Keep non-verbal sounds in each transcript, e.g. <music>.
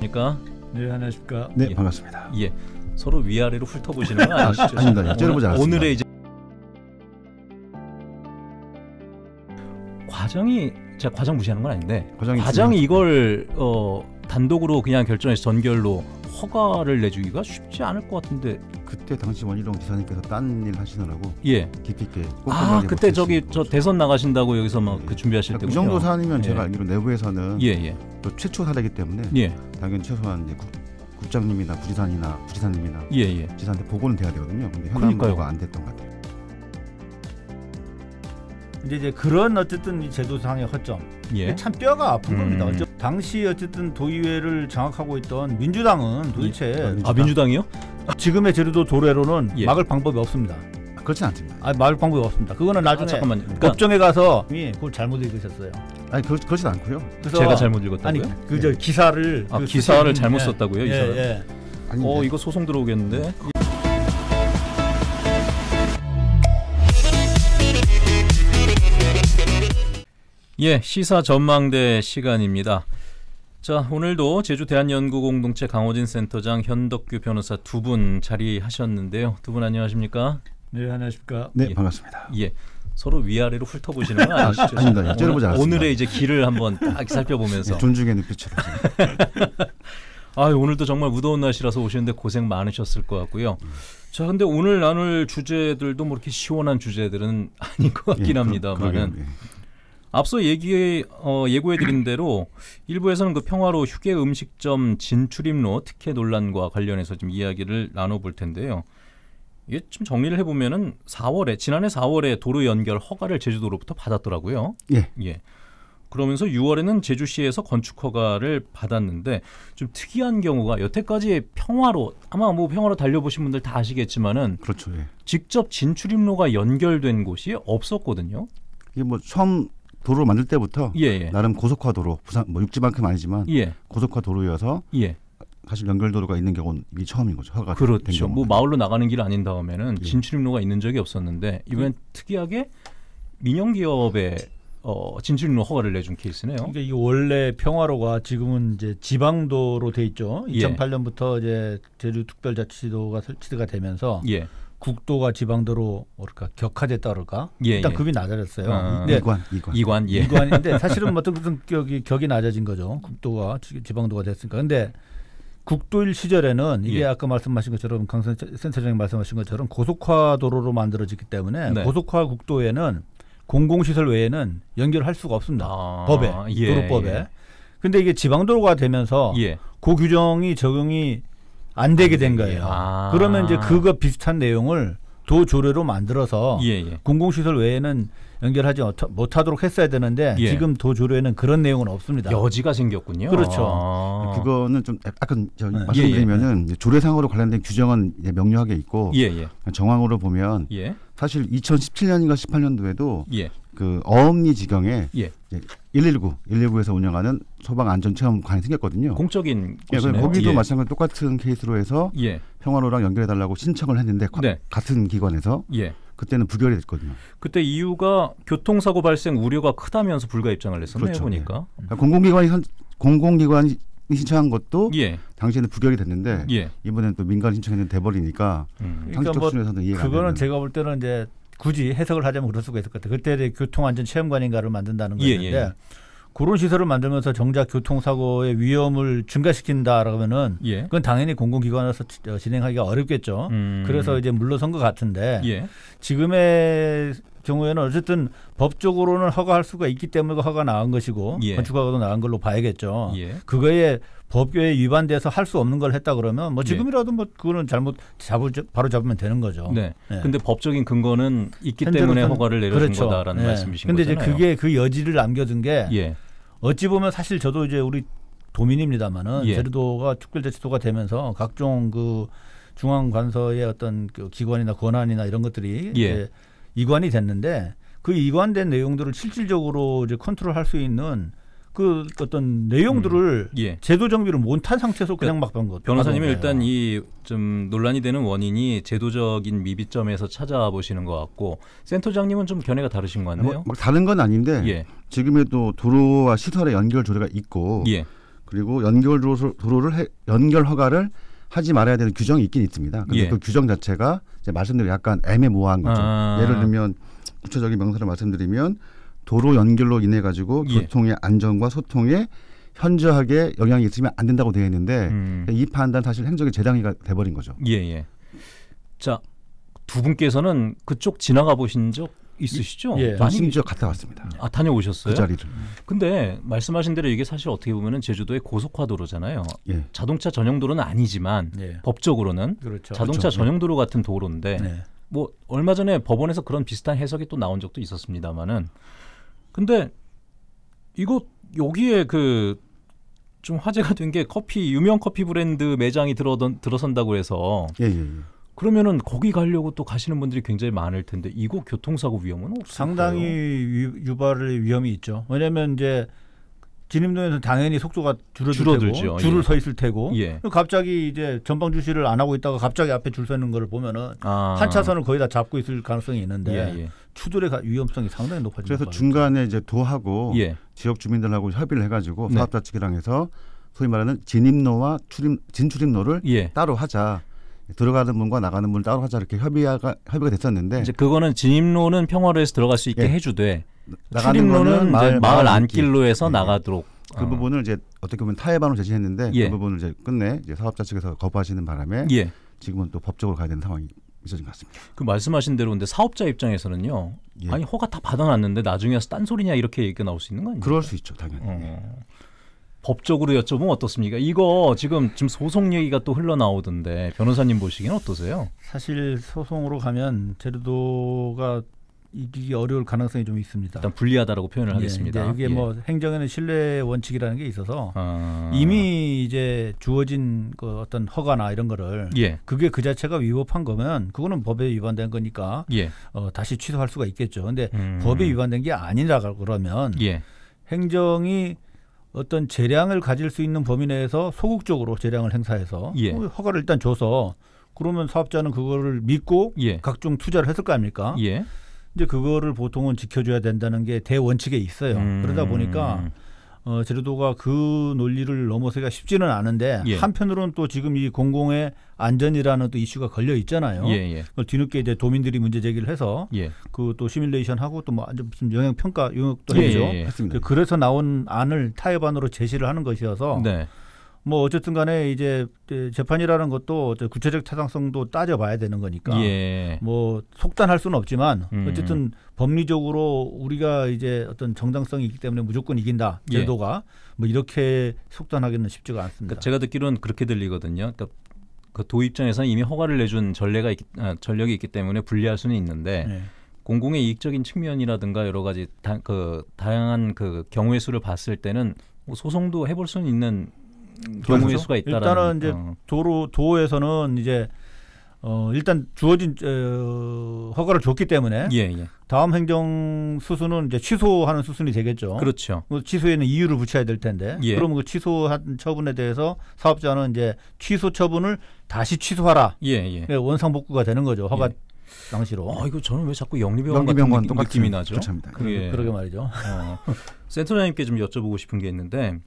안녕하십니까? 네, 안녕하십니까? 네, 예. 반갑습니다. 예. 서로 위아래로 훑어보시는 건 아니시죠? 아, 닙니다 째려보지 않았습니다. 오늘의 이제 과장이 제가 과장 무시하는 건 아닌데 과장이, 과장이 이걸 어, 단독으로 그냥 결정해서 전결로 허가를 내주기가 쉽지 않을 것 같은데 그때 당시 원희룡 기사님께서딴 일 하시느라고 예. 깊이 있게 꼼꼼하게 아 그때 저기 저 대선 나가신다고 여기서 막그 예. 준비하실 때그 정도 사안이면 예. 제가 알기로 내부에서는 예예. 예. 또 최초 사례이기 때문에 예. 당연히 최소한 이제 국, 장님이나 부지사이나 부지사님이나 예예. 지사한테 보고는 돼야 되거든요. 근데 현안 보가안 됐던 것 같아요. 근데 이제 그런 어쨌든 제도상의 허점 예. 참 뼈가 아픈 음. 겁니다. 어째, 당시 어쨌든 도의회를 장악하고 있던 민주당은 도대체 예. 아, 아 민주당이요? 지금의 제주도 도로로는 예. 막을 방법이 없습니다. 아, 그렇진 않습니다. 아, 막을 방법이 없습니다. 그거는 나중에 아, 잠깐만요. 그러니까- 법정에 가서 이 예. 예, 그걸 잘못 읽으셨어요. 아니 그, 그렇진 않고요. 그래서 제가 잘못 읽었다고요? 아니 그저 예. 기사를 아, 그 기사를 선 잘못 썼다고요, 예, 이사를? 예. 아니 어 이거 소송 들어오겠는데. 예, 시사 전망대 시간입니다. 자, 오늘도 제주 대한연구공동체 강호진 센터장 현덕규 변호사 두 분 자리하셨는데요. 두 분 안녕하십니까? 네, 안녕하십니까? 네, 예. 반갑습니다. 예. 서로 위아래로 훑어보시는 건 아니시죠? 아, 닙니다 째려보지 않습니다 오늘의 이제 길을 한번 딱 살펴보면서 존중의 네, 눈빛으로. <laughs> 아, 오늘도 정말 무더운 날씨라서 오시는데 고생 많으셨을 것 같고요. 자, 근데 오늘 나눌 주제들도 뭐 이렇게 시원한 주제들은 아닌 것 같긴 예, 합니다만은. 그러, 앞서 얘기 어, 예고해드린 대로 일부에서는 그 평화로 휴게 음식점 진출입로 특혜 논란과 관련해서 좀 이야기를 나눠볼 텐데요. 이게 좀 정리를 해보면은 4월에 지난해 4월에 도로 연결 허가를 제주도로부터 받았더라고요. 예. 예. 그러면서 6월에는 제주시에서 건축 허가를 받았는데 좀 특이한 경우가 여태까지 평화로 아마 뭐 평화로 달려보신 분들 다 아시겠지만은 그렇죠. 예. 직접 진출입로가 연결된 곳이 없었거든요. 이게 뭐 처음 도로를 만들 때부터 예예. 예. 나름 고속화 도로 부산 뭐 육지만큼 아니지만 예. 고속화 도로여서 예. 사실 연결도로가 있는 경우는 이게 처음인 거죠. 허가 그렇죠. 뭐 마을로 나가는 길 아닌 다음에는 예. 진출입로가 있는 적이 없었는데 이번엔 예. 특이하게 민영 기업의 어, 진출로 허가를 내준 케이스네요. 그러니까 이 원래 평화로가 지금은 이제 지방도로 돼 있죠. 2008년부터 이제 제주특별자치도가 설치가 되면서 예. 국도가 지방도로 뭐까격하됐다 그럴까 예, 일단 예. 급이 낮아졌어요. 아, 근데 네. 이관 이관 이관 예. 이관인데 <laughs> 사실은 어떤 그런 격이 격이 낮아진 거죠. 국도가 지방도가 됐으니까. 근데 국도일 시절에는 이게 예. 아까 말씀하신 것처럼 강선 센터장님 말씀하신 것처럼 고속화 도로로 만들어지기 때문에 네. 고속화 국도에는 공공시설 외에는 연결할 수가 없습니다. 아, 법에 예, 도로법에. 예. 근데 이게 지방도로가 되면서 예. 고 규정이 적용이 안 되게 된 거예요. 아. 그러면 이제 그거 비슷한 내용을 도조례로 만들어서 예, 예. 공공시설 외에는 연결하지 못하도록 했어야 되는데 예. 지금 도조례에는 그런 내용은 없습니다. 여지가 생겼군요. 그렇죠. 아. 그거는 좀 약간 저 네. 말씀드리면은 예, 예, 예. 조례상으로 관련된 규정은 명료하게 있고 정황으로 보면 사실 2017년인가 18년도에도 그어음리 지경에 예. 119, 119에서 운영하는 소방 안전 체험관이 생겼거든요. 공적인 예, 그 거기도 예. 마찬가지로 똑같은 케이스로 해서 예. 평화로랑 연결해 달라고 신청을 했는데 네. 같은 기관에서 예. 그때는 부결이 됐거든요. 그때 이유가 교통사고 발생 우려가 크다면서 불가 입장을 했었네요 그렇죠. 보니까 예. 그러니까 공공기관이 선, 공공기관이 신청한 것도 예. 당시에는 부결이 됐는데 예. 이번에는 또 민간 신청했는데 돼버리니까 음. 그러니까 뭐, 그거는 되는. 제가 볼 때는 이제 굳이 해석을 하자면 그럴 수가 있을 것 같아요. 그때 교통안전 체험관인가를 만든다는 거였는데 예, 예, 예. 그런 시설을 만들면서 정작 교통사고의 위험을 증가시킨다라면은 예. 그건 당연히 공공기관에서 어, 진행하기가 어렵겠죠. 음. 그래서 이제 물러선 것 같은데 예. 지금의 경우에는 어쨌든 법적으로는 허가할 수가 있기 때문에 허가 나온 것이고 예. 건축허가도 나온 걸로 봐야겠죠. 예. 그거에 법규에 위반돼서 할 수 없는 걸 했다 그러면 뭐 네. 지금이라도 뭐 그거는 잘못 잡을 바로 잡으면 되는 거죠. 네. 네. 근데 법적인 근거는 있기 때문에 허가를 내려준 그렇죠. 거다라는 네. 말씀이신 근데 거잖아요. 근데 이제 그게 그 여지를 남겨둔 게 예. 어찌 보면 사실 저도 이제 우리 도민입니다만은 예. 제주도가 특별자치도가 되면서 각종 그 중앙 관서의 어떤 그 기관이나 권한이나 이런 것들이 예. 이제 이관이 됐는데 그 이관된 내용들을 실질적으로 이제 컨트롤할 수 있는 그 어떤 내용들을 음. 예. 제도 정비를 못한 상태에서 그냥 그러니까 막변거 변호사님은 네. 일단 이 좀 논란이 되는 원인이 제도적인 미비점에서 찾아보시는 것 같고 센터장님은 좀 견해가 다르신 것 같네요. 뭐, 뭐, 다른 건 아닌데 예. 지금에도 도로와 시설의 연결 조례가 있고 예. 그리고 연결 도로를 해, 연결 허가를 하지 말아야 되는 규정이 있긴 있습니다. 근데 예. 그 규정 자체가 이제 말씀드린 약간 애매모호한 거죠. 아. 예를 들면 구체적인 명사를 말씀드리면 도로 연결로 인해 가지고 예. 교통의 안전과 소통에 현저하게 영향이 있으면 안 된다고 되어 있는데 음. 이 판단 사실 행정의 재당이가 돼버린 거죠. 예, 예. 자, 두 분께서는 그쪽 지나가 보신 적 있으시죠? 예. 많이 심지어 갔다 왔습니다. 아 다녀오셨어요? 그 자리를. 근데 말씀하신 대로 이게 사실 어떻게 보면 제주도의 고속화도로잖아요. 예. 자동차 전용도로는 아니지만 예. 법적으로는 그렇죠. 자동차 그렇죠. 전용도로 같은 도로인데 네. 뭐 얼마 전에 법원에서 그런 비슷한 해석이 또 나온 적도 있었습니다만은 근데 이곳 여기에 그 좀 화제가 된 게 커피 유명 커피 브랜드 매장이 들어던 들어선다고 해서 예, 예, 예. 그러면은 거기 가려고 또 가시는 분들이 굉장히 많을 텐데 이곳 교통사고 위험은 없을까요? 상당히 유, 유발의 위험이 있죠. 왜냐면 이제 진입로에서 당연히 속도가 줄어들 죠고 예. 줄을 예. 서 있을 테고 예. 갑자기 이제 전방 주시를 안 하고 있다가 갑자기 앞에 줄 서는 걸 보면은 아. 한 차선을 거의 다 잡고 있을 가능성이 있는데 예, 예. 추돌의 위험성이 상당히 높아지는 그래서 중간에 이제 도하고 예. 지역 주민들하고 협의를 해가지고 네. 사업자 측이랑 해서 소위 말하는 진입로와 출입 진출입로를 따로 하자. 들어가는 문과 나가는 문을 따로 하자 이렇게 협의가 협의가 됐었는데 이제 그거는 진입로는 평화로에서 들어갈 수 있게 해주되 나가는 거는 마을, 마을 안길로에서 네. 나가도록 그 어. 부분을 이제 어떻게 보면 타협안으로 제시했는데 그 예. 그 부분을 이제 끝내 이제 사업자 측에서 거부하시는 바람에 예. 지금은 또 법적으로 가야 되는 상황이 있어진 것 같습니다. 그 말씀하신 대로 근데 사업자 입장에서는요. 예. 아니 허가 다 받아놨는데 나중에 와서 딴소리냐 이렇게 얘기가 나올 수 있는 거 아니에요? 그럴 수 있죠 당연히. 어. 법적으로 여쭤보면 어떻습니까? 이거 지금 지금 소송 얘기가 또 흘러나오던데 변호사님 보시기엔 어떠세요? 사실 소송으로 가면 제주도가 이기기 어려울 가능성이 좀 있습니다. 일단 불리하다라고 표현을 예, 하겠습니다. 이게 뭐 예. 뭐 행정에는 신뢰 원칙이라는 게 있어서 아... 이미 이제 주어진 그 어떤 허가나 이런 거를 예. 그게 그 자체가 위법한 거면 그거는 법에 위반된 거니까 예. 어, 다시 취소할 수가 있겠죠. 근데 음... 법에 위반된 게 아니라 그러면 예. 행정이 어떤 재량을 가질 수 있는 범위 내에서 소극적으로 재량을 행사해서 예. 어, 허가를 일단 줘서 그러면 사업자는 그거를 믿고 각종 투자를 했을 거 아닙니까? 이제 그거를 보통은 지켜줘야 된다는 게 대원칙에 있어요. 음. 그러다 보니까 어, 제주도가 그 논리를 넘어서기가 쉽지는 않은데 예. 한편으로는 또 지금 이 공공의 안전이라는 또 이슈가 걸려 있잖아요. 예, 예. 그걸 뒤늦게 이제 도민들이 문제 제기를 해서 예. 그또 시뮬레이션 하고 또뭐 무슨 영향 평가 용역도 예, 했죠. 예, 예. 그래서 나온 안을 타협안으로 제시를 하는 것이어서 네. 뭐 어쨌든 간에 이제 그 재판이라는 것도 구체적 타당성도 따져봐야 되는 거니까 예. 뭐 속단할 수는 없지만 음. 어쨌든 법리적으로 우리가 이제 어떤 정당성이 있기 때문에 무조건 이긴다 예. 제도가 예. 뭐 이렇게 속단하기는 쉽지가 않습니다. 그러니까 제가 듣기로는 그렇게 들리거든요. 그러니까 그 도입장에서는 이미 허가를 내준 전례가 있, 아, 전력이 있기 때문에 불리할 수는 있는데 예. 공공의 이익적인 측면이라든가 여러 가지 다, 그 다양한 그 경우의 수를 봤을 때는 뭐 소송도 해볼 수는 있는 경우일 수가 있다. 일단은 이제 어. 도로 도에서는 이제 어 일단 주어진 어, 허가를 줬기 때문에 예, 예. 다음 행정 수순은 이제 취소하는 수순이 되겠죠. 그렇죠. 그 취소에는 이유를 붙여야 될 텐데. 예. 그러면 그 취소한 처분에 대해서 사업자는 이제 취소 처분을 다시 취소하라. 예, 예. 예 원상복구가 되는 거죠. 허가 예. 당시로. 아 이거 저는 왜 자꾸 영리병원 같은 느낌이 나죠? 그렇습니다. 그러, 예. 그러게 말이죠. 어. 센터장님께 좀 여쭤보고 싶은 게 있는데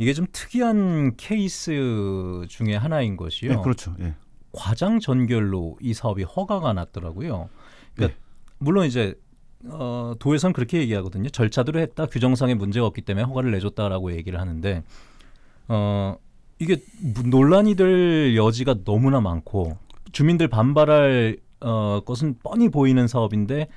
이게 좀 특이한 케이스 중에 하나인 것이요. 네, 그렇죠. 예. 과장 전결로 이 사업이 허가가 났더라고요. 그러니까 네. 물론 이제 어, 도에서는 그렇게 얘기하거든요. 절차대로 했다. 규정상의 문제가 없기 때문에 허가를 내줬다라고 얘기를 하는데 어, 이게 논란이 될 여지가 너무나 많고 주민들 반발할 어, 것은 뻔히 보이는 사업인데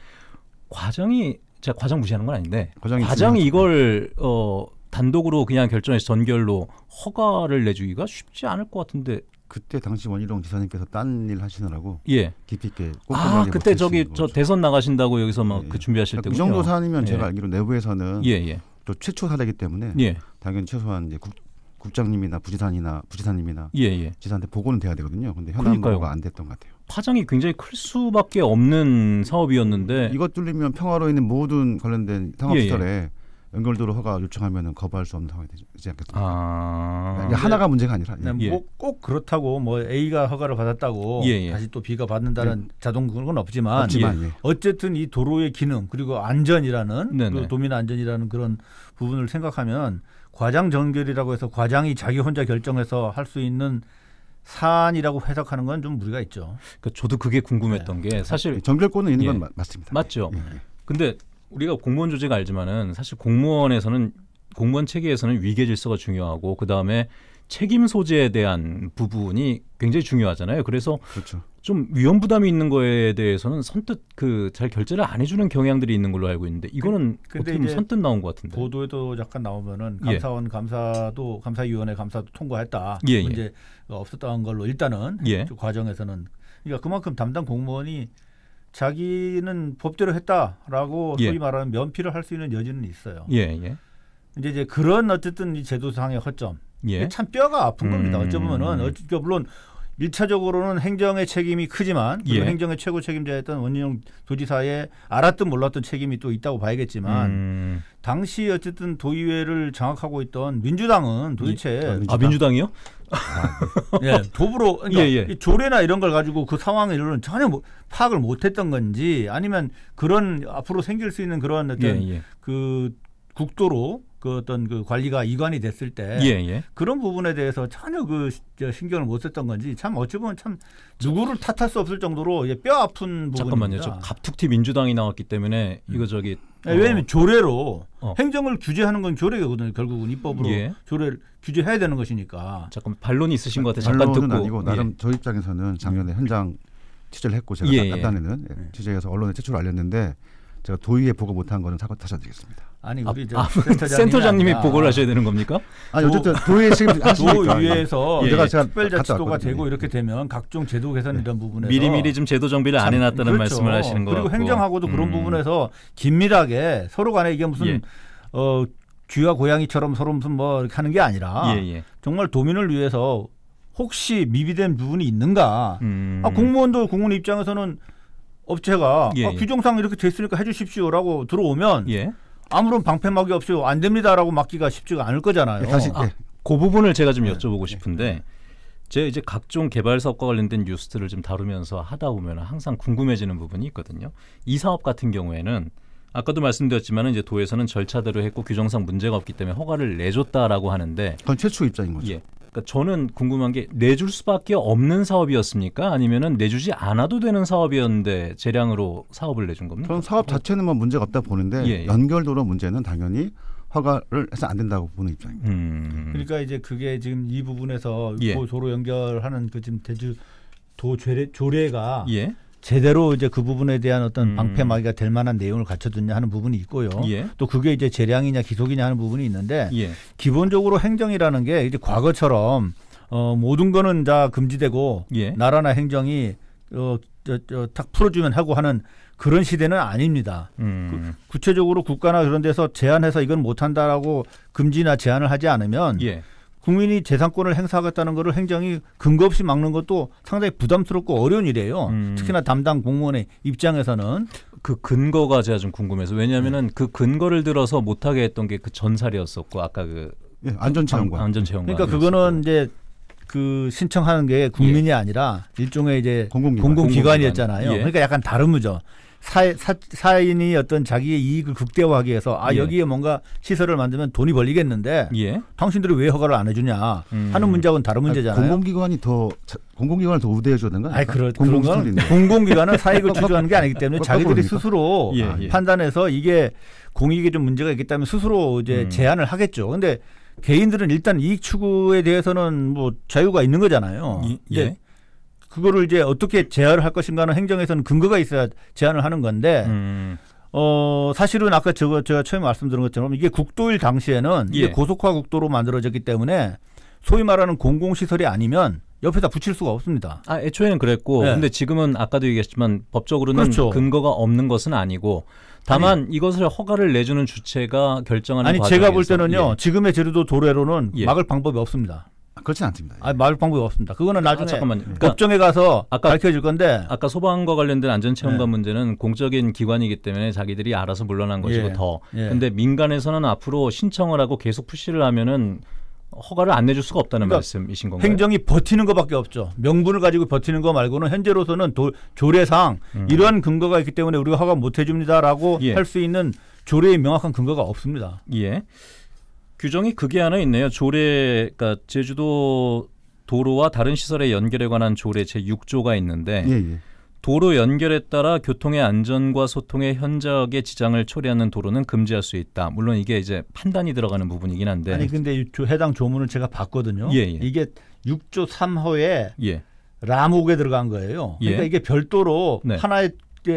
과장이 제가 과장 무시하는 건 아닌데 과장이, 과장이 이걸 예. 어 단독으로 그냥 결정해서 전결로 허가를 내주기가 쉽지 않을 것 같은데 그때 당시 원희룡 지사님께서 딴 일 하시느라고 예. 깊이 있게 아 그때 저기 저 거죠. 대선 나가신다고 여기서 막그 예, 예. 준비하실 그러니까 때요그 정도 사안이면 예. 제가 알기로 내부에서는 예, 예. 또 최초 사례이기 때문에 당연히 최소한 이제 국, 국장님이나 부지사이나 부지사님이나 예예. 지사한테 보고는 돼야 되거든요. 근데 현안 보고가 안 됐던 것 같아요. 파장이 굉장히 클 수밖에 없는 사업이었는데 이것 뚫리면 평화로 있는 모든 관련된 상업시설에 연결도로 허가 요청하면 거부할 수 없는 상황이 되지 않겠습니까? 아~ 그러니까 하나가 문제가 아니라 예. 네, 뭐꼭 예. 그렇다고 뭐 A가 허가를 받았다고 예예. 예. 다시 또 B가 받는다는 예. 자동 그런 건 없지만, 없지만 예. 예. 어쨌든 이 도로의 기능 그리고 안전이라는 네, 그 도민 안전이라는 그런 부분을 생각하면 과장 전결이라고 해서 과장이 자기 혼자 결정해서 할 수 있는 사안이라고 해석하는 건 좀 무리가 있죠. 그러니까 저도 그게 궁금했던 게 사실 정결권은 있는 건 맞습니다. 맞죠. 근데 우리가 공무원 조직 알지만은 사실 공무원에서는 공무원 체계에서는 위계 질서가 중요하고 그 다음에 책임 소재에 대한 부분이 굉장히 중요하잖아요. 그래서 그렇죠. 좀 위험 부담이 있는 거에 대해서는 선뜻 그 잘 결제를 안 해주는 경향들이 있는 걸로 알고 있는데 이거는 그, 어떻게 보면 선뜻 나온 것 같은데 보도에도 약간 나오면은 예. 감사원 예. 감사도 감사위원회 감사도 통과했다 예, 예. 문제 예. 없었다는 걸로 일단은 예. 그 과정에서는 그러니까 그만큼 담당 공무원이 자기는 법대로 했다라고 예. 소위 말하는 면피를 할 수 있는 여지는 있어요. 예, 예. 이제 이제 그런 어쨌든 제도상의 허점. 예. 참 뼈가 아픈 음. 겁니다. 어쩌면은 어쨌든 그러니까 물론 일차적으로는 행정의 책임이 크지만 예. 행정의 최고 책임자였던 원희룡 도지사의 알았든 몰랐든 책임이 또 있다고 봐야겠지만 음. 당시 어쨌든 도의회를 장악하고 있던 민주당은 도대체 예. 아, 민주당. 아, 이요 아, 네. <laughs> 예, 도부로 그러니까 예, 예. 조례나 이런 걸 가지고 그 상황을 전혀 뭐, 파악을 못했던 건지 아니면 그런 앞으로 생길 수 있는 그런 어떤 예, 예. 그 국도로 그 어떤 그 관리가 이관이 됐을 때 예, 예. 그런 부분에 대해서 전혀 그 신경을 못 썼던 건지 참 어찌 보면 참 누구를 탓할 수 없을 정도로 뼈 아픈 부분입니다. 잠깐만요. 저 갑툭튀 민주당이 나왔기 때문에 음. 이거 저기 예, 어. 왜냐하면 조례로 어. 행정을 규제하는 건 조례거든요. 결국은 입법으로 예. 조례를 규제해야 되는 것이니까. 잠깐 반론이 있으신 것 같아요. 잠깐 듣고. 아니고 나름 예. 저 입장에서는 작년에 음. 현장 취재를 했고 제가 예, 간단히는 취재해서 언론에 최초로 알렸는데 제가 도의에 보고 못한 거는 사과 타셔야 되겠습니다 아니 아, 우리 아, 센터장님이, <laughs> 센터장님이 보고를 하셔야 되는 겁니까? 아니 어쨌든 뭐 <laughs> 도의 책임 도에서 예. 내가 예, 제 특별자치도가 되고 이렇게 되면 각종 제도 개선 이런 부분에서 미리 미리 좀 제도 정비를 안 해놨다는 그렇죠. 말씀을 하시는 거고 그리고 행정하고도 음. 그런 부분에서 긴밀하게 서로 간에 이게 무슨 예. 어 쥐와 고양이처럼 서로 무슨 뭐 하는 게 아니라 예예. 예. 정말 도민을 위해서 혹시 미비된 부분이 있는가? 아, 음. 아, 공무원도 공무원 입장에서는 업체가 아, 규정상 이렇게 됐으니까 해주십시오라고 들어오면. 예. 아무런 방패막이 없이 안 됩니다라고 막기가 쉽지가 않을 거잖아요. 네, 다시 아, 네. 그 부분을 제가 좀 네. 여쭤보고 싶은데 제 이제 각종 개발 사업과 관련된 뉴스들을 좀 다루면서 하다 보면 항상 궁금해지는 부분이 있거든요. 이 사업 같은 경우에는 아까도 말씀드렸지만 이제 도에서는 절차대로 했고 규정상 문제가 없기 때문에 허가를 내줬다라고 하는데 그건 최초 입장인 거죠. 예. 그러니까 저는 궁금한 게 내줄 수밖에 없는 사업이었습니까? 아니면은 내주지 않아도 되는 사업이었는데 재량으로 사업을 내준 겁니까? 저는 사업 자체는 뭐 문제가 없다 보는데 예, 예. 연결도로 문제는 당연히 허가를 해서 안 된다고 보는 입장입니다. 음. 그러니까 이제 그게 지금 이 부분에서 예. 도로 연결하는 그 지금 대주 도 조례, 조례가 예. 제대로 이제 그 부분에 대한 어떤 음. 방패막이가 될 만한 내용을 갖춰줬냐 하는 부분이 있고요. 예. 또 그게 이제 재량이냐 기속이냐 하는 부분이 있는데 예. 기본적으로 행정이라는 게 이제 과거처럼 어, 모든 거는 다 금지되고 예. 나라나 행정이 어, 저, 저, 탁 풀어주면 하고 하는 그런 시대는 아닙니다. 음. 그, 구체적으로 국가나 그런 데서 제한해서 이건 못한다라고 금지나 제한을 하지 않으면 예. 국민이 재산권을 행사하겠다는 것을 행정이 근거 없이 막는 것도 상당히 부담스럽고 어려운 일이에요. 음. 특히나 담당 공무원의 입장에서는 그 근거가 제가 좀 궁금해서 왜냐하면은 네. 그 근거를 들어서 못하게 했던 게 그 전살이었었고 아까 그 예, 안전체험관 안전체험관 그러니까 그거는 이제 그 신청하는 게 국민이 예. 아니라 일종의 이제 공공기관. 공공기관이었잖아요. 예. 그러니까 약간 다른 거죠. 사, 인이 어떤 자기의 이익을 극대화하기 위해서 아 예. 여기에 뭔가 시설을 만들면 돈이 벌리겠는데 예. 당신들이 왜 허가를 안 해주냐 음. 하는 문제하고는 다른 아, 문제잖아요. 아니, 공공기관이 더 자, 공공기관을 더 우대해 주는 건 아니 그렇 그런 건 공공기관은 사익을 <laughs> 추구하는 게 아니기 때문에 자기들이 스스로 예, 예, 판단해서 이게 공익에 좀 문제가 있기 때문에 스스로 이제 음. 제한을 하겠죠. 근데 개인들은 일단 이익 추구에 대해서는 뭐 자유가 있는 거잖아요. 예. 그거를 이제 어떻게 제어를할 것인가는 행정에서는 근거가 있어야 제안을 하는 건데 음. 어 사실은 아까 저거 제가 처음에 말씀드린 것처럼 이게 국도일 당시에는 예. 이게 고속화 국도로 만들어졌기 때문에 소위 말하는 공공시설이 아니면 옆에다 붙일 수가 없습니다. 아, 애초에는 그랬고, 네. 근데 지금은 아까도 얘기했지만 법적으로는 그렇죠. 근거가 없는 것은 아니고, 다만 아니, 이것을 허가를 내주는 주체가 결정하는 아니 제가 볼 때는요, 예. 지금의 제도 도로로는 예. 막을 방법이 없습니다. 그렇진 않습니다. 예. 아, 말 방법이 없습니다. 그거는 나중에 아, 잠깐만 음. 그러니까 법정에 가서 아까 밝혀질 건데 아까 소방과 관련된 안전체험관 예. 문제는 공적인 기관이기 때문에 자기들이 알아서 물러난 예. 것이고 예. 더. 예. 근데 민간에서는 앞으로 신청을 하고 계속 푸시를 하면은 허가를 안 내줄 수가 없다는 그러니까 말씀이신 건가요? 행정이 버티는 것밖에 없죠. 명분을 가지고 버티는 거 말고는 현재로서는 도, 조례상 음. 이러한 근거가 있기 때문에 우리가 허가 못 해줍니다라고 예. 할수 있는 조례의 명확한 근거가 없습니다. 예. 규정이 그게 하나 있네요. 조례 그러니까 제주도 도로와 다른 시설의 연결에 관한 조례 제 6조가 있는데 예, 예. 도로 연결에 따라 교통의 안전과 소통의 현저하게 지장을 초래하는 도로는 금지할 수 있다. 물론 이게 이제 판단이 들어가는 부분이긴 한데 아니 근데 해당 조문을 제가 봤거든요. 예, 예. 이게 6조 3호에 라목에 들어간 거예요. 예. 그러니까 이게 별도로 네. 하나의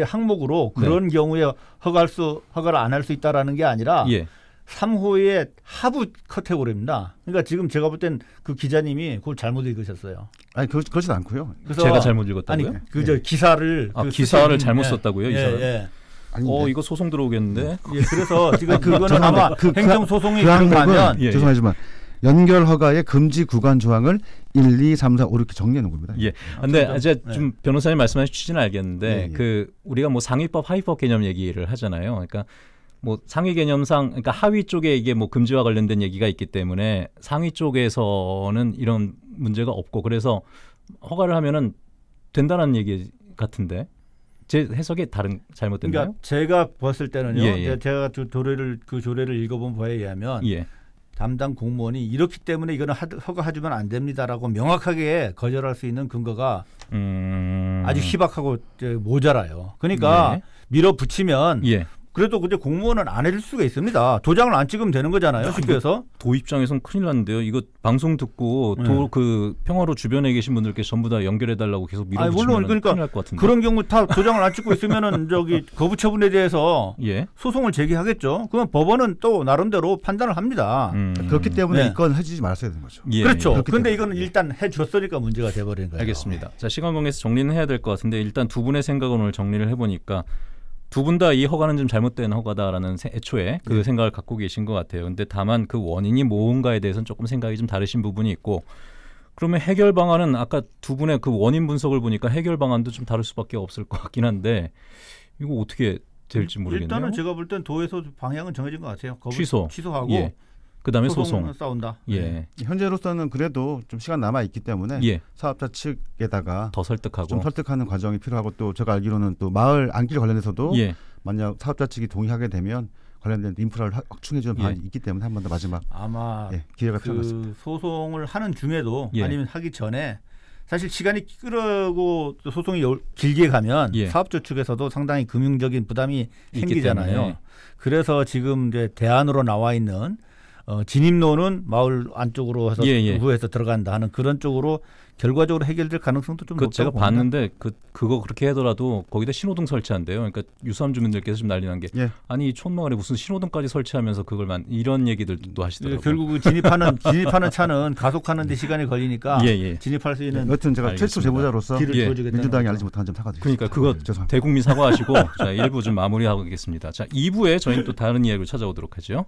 항목으로 네. 그런 네. 경우에 허가할 수 허가를 안 할 수 있다라는 게 아니라 예. 3호의 하부 카테고리입니다. 그러니까 지금 제가 볼땐그 기자님이 그걸 잘못 읽으셨어요. 아니 그 그렇진 않고요. 그래서 제가 잘못 읽었다고요? 아니 네. 그저 네. 예. 기사를 아, 그 기사를 쓰신, 잘못 예. 썼다고요? 예, 사를 예. 아닌데. 어 이거 소송 들어오겠는데. 예, 예. 그래서 지금 그거는 아, 아마 그, 그, 행정 소송이 그 들어가면 예, 예, 죄송하지만 연결 허가의 금지 구간 조항을 1, 2, 3, 4, 5 이렇게 정리하는 겁니다. 예. 아, 근데 아, 이제 네. 좀 변호사님 말씀하신 취지는 알겠는데 네, 네. 그 우리가 뭐 상위법, 하위법 개념 얘기를 하잖아요. 그러니까 뭐 상위 개념상 그러니까 하위 쪽에 이게 뭐 금지와 관련된 얘기가 있기 때문에 상위 쪽에서는 이런 문제가 없고 그래서 허가를 하면은 된다는 얘기 같은데 제 해석이 다른 잘못된가요? 그러니까 제가 봤을 때는요. 예, 예. 제가 그 조례를 그 조례를 읽어본 바에 의하면 예. 담당 공무원이 이렇기 때문에 이거는 허가하지면안 됩니다라고 명확하게 거절할 수 있는 근거가 음... 아주 희박하고 모자라요. 그러니까 예. 밀어붙이면 예. 그래도 그데 공무원은 안 해줄 수가 있습니다. 도장을 안 찍으면 되는 거잖아요. 쉽게에서도 아, 입장에선 큰일 났는데요. 이거 방송 듣고 도그 네. 평화로 주변에 계신 분들께 전부 다 연결해 달라고 계속 밀어붙이면 물 그러니까 큰일 날것 같은데. 그런 경우 다 도장을 안 찍고 있으면은 <laughs> 저기 거부처분에 대해서 예. 소송을 제기하겠죠. 그러면 법원은 또 나름대로 판단을 합니다. 음. 그렇기 때문에 네. 이건 해주지 말았어야 되는 거죠. 예. 그렇죠. 그런데 예. 이거는 일단 해줬으니까 문제가 돼버린 거예요. 알겠습니다. 자 시간 관계에서 정리는 해야 될 것 같은데 일단 두 분의 생각을 오늘 정리를 해보니까 두분다이 허가는 좀 잘못된 허가다라는 세, 애초에 그 네. 생각을 갖고 계신 것 같아요. 근데 다만 그 원인이 뭔가에 대해서는 조금 생각이 좀 다르신 부분이 있고 그러면 해결 방안은 아까 두 분의 그 원인 분석을 보니까 해결 방안도 좀 다를 수밖에 없을 것 같긴 한데 이거 어떻게 될지 모르겠네요. 일단은 제가 볼 땐 도에서 방향은 정해진 것 같아요. 취소 취소하고 예. 그다음에 소송. 싸운다. 예. 네. 현재로서는 그래도 좀 시간 남아 있기 때문에 예. 사업자 측에다가 더 설득하고 좀 설득하는 과정이 필요하고 또 제가 알기로는 또 마을 안길 관련해서도 예. 만약 사업자 측이 동의하게 되면 관련된 인프라를 확충해 주는 예. 방안이 있기 때문에 한 번 더 마지막 아마 예, 기회가 그 필요할 것습니다 소송을 하는 중에도 예. 아니면 하기 전에 사실 시간이 끌어고 소송이 길게 가면 예. 사업주 측에서도 상당히 금융적인 부담이 생기잖아요. 때문에. 그래서 지금 이제 대안으로 나와 있는 어, 진입로는 마을 안쪽으로 해서 예, 예. 구에서 들어간다 하는 그런 쪽으로 결과적으로 해결될 가능성도 좀그 제가 봅니다. 봤는데 그 그거 그렇게 하더라도 거기다 신호등 설치한대요. 그러니까 유수함 주민들께서 좀 난리 난게 예. 아니 촌마을에 무슨 신호등까지 설치하면서 그걸 만 이런 얘기들도 하시더라고요. 예, 결국 진입하는 <laughs> 진입하는 차는 가속하는데 시간이 걸리니까 예, 예. 진입할 수 있는 네, 여튼 제가 최초 제보자로서 민주당이 알지 못한 점 사과드립니다. 그러니까 그거 죄송합니다. 대국민 사과하시고 <laughs> 자 1부 좀 마무리하고 겠습니다 자, 2부에 저희는 또 다른 이야기를 찾아오도록 하죠.